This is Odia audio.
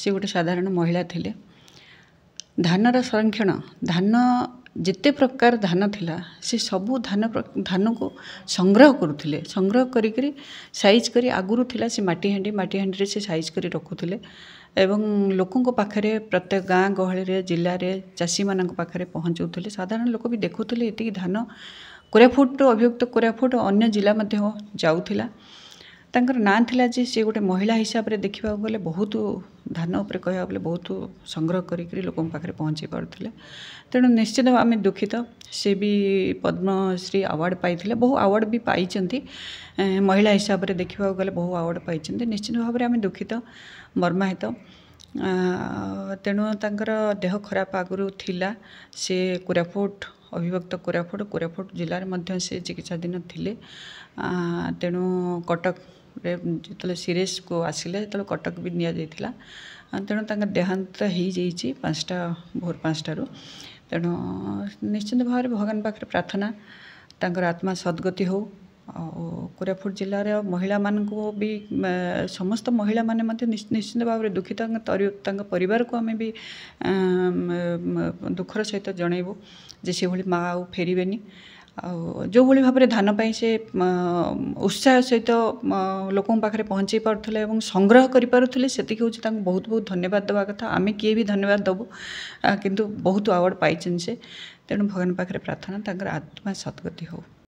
ସେ ଗୋଟେ ସାଧାରଣ ମହିଳା ଥିଲେ ଧାନର ସଂରକ୍ଷଣ ଧାନ ଯେତେ ପ୍ରକାର ଧାନ ଥିଲା ସେ ସବୁ ଧାନ ଧାନକୁ ସଂଗ୍ରହ କରୁଥିଲେ ସଂଗ୍ରହ କରିକିରି ସାଇଜ୍ କରି ଆଗରୁ ଥିଲା ସେ ମାଟିହାଣ୍ଡି ମାଟିହାଣ୍ଡିରେ ସେ ସାଇଜ୍ କରି ରଖୁଥିଲେ ଏବଂ ଲୋକଙ୍କ ପାଖରେ ପ୍ରତ୍ୟେକ ଗାଁ ଗହଳିରେ ଜିଲ୍ଲାରେ ଚାଷୀମାନଙ୍କ ପାଖରେ ପହଞ୍ଚାଉଥିଲେ ସାଧାରଣ ଲୋକ ବି ଦେଖୁଥିଲେ ଏତିକି ଧାନ କୋରାପୁଟରୁ ଅଭିଯୁକ୍ତ କୋରାପୁଟ ଅନ୍ୟ ଜିଲ୍ଲା ମଧ୍ୟ ଯାଉଥିଲା ତାଙ୍କର ନାଁ ଥିଲା ଯେ ସେ ଗୋଟେ ମହିଳା ହିସାବରେ ଦେଖିବାକୁ ଗଲେ ବହୁତ ଧାନ ଉପରେ କହିବାକୁ ଗଲେ ବହୁତ ସଂଗ୍ରହ କରିକିରି ଲୋକଙ୍କ ପାଖରେ ପହଞ୍ଚେଇ ପାରୁଥିଲେ ତେଣୁ ନିଶ୍ଚିତ ଆମେ ଦୁଃଖିତ ସେ ବି ପଦ୍ମଶ୍ରୀ ଆୱାର୍ଡ଼ ପାଇଥିଲେ ବହୁ ଆୱାର୍ଡ଼ ବି ପାଇଛନ୍ତି ମହିଳା ହିସାବରେ ଦେଖିବାକୁ ଗଲେ ବହୁ ଆୱାର୍ଡ଼ ପାଇଛନ୍ତି ନିଶ୍ଚିତ ଭାବରେ ଆମେ ଦୁଃଖିତ ମର୍ମାହିତ ତେଣୁ ତାଙ୍କର ଦେହ ଖରାପ ଆଗରୁ ଥିଲା ସେ କୋରାପୁଟ ଅବିଭକ୍ତ କୋରାପୁଟ କୋରାପୁଟ ଜିଲ୍ଲାରେ ମଧ୍ୟ ସେ ଚିକିତ୍ସାଧୀନ ଥିଲେ ତେଣୁ କଟକରେ ଯେତେବେଳେ ସିରିୟସ୍କୁ ଆସିଲେ ସେତେବେଳେ କଟକ ବି ନିଆଯାଇଥିଲା ତେଣୁ ତାଙ୍କ ଦେହାନ୍ତ ହେଇଯାଇଛି ପାଞ୍ଚଟା ଭୋର ପାଞ୍ଚଟାରୁ ତେଣୁ ନିଶ୍ଚିନ୍ତ ଭାବରେ ଭଗବାନ ପାଖରେ ପ୍ରାର୍ଥନା ତାଙ୍କର ଆତ୍ମା ସଦ୍ଗତି ହେଉ ଆଉ କୋରାପୁଟ ଜିଲ୍ଲାର ମହିଳାମାନଙ୍କୁ ବି ସମସ୍ତ ମହିଳାମାନେ ମଧ୍ୟ ନିଶ୍ଚିନ୍ତ ଭାବରେ ଦୁଃଖିତ ତାଙ୍କ ପରିବାରକୁ ଆମେ ବି ଦୁଃଖର ସହିତ ଜଣେଇବୁ ଯେ ସେଭଳି ମା ଆଉ ଫେରିବେନି ଆଉ ଯେଉଁଭଳି ଭାବରେ ଧାନ ପାଇଁ ସେ ଉତ୍ସାହ ସହିତ ଲୋକଙ୍କ ପାଖରେ ପହଞ୍ଚାଇ ପାରୁଥିଲେ ଏବଂ ସଂଗ୍ରହ କରିପାରୁଥିଲେ ସେତିକି ହେଉଛି ତାଙ୍କୁ ବହୁତ ବହୁତ ଧନ୍ୟବାଦ ଦେବା କଥା ଆମେ କିଏ ବି ଧନ୍ୟବାଦ ଦେବୁ କିନ୍ତୁ ବହୁତ ଆୱାର୍ଡ଼ ପାଇଛନ୍ତି ସେ ତେଣୁ ଭଗବାନ ପାଖରେ ପ୍ରାର୍ଥନା ତାଙ୍କର ଆତ୍ମା ସଦ୍ଗତି ହେଉ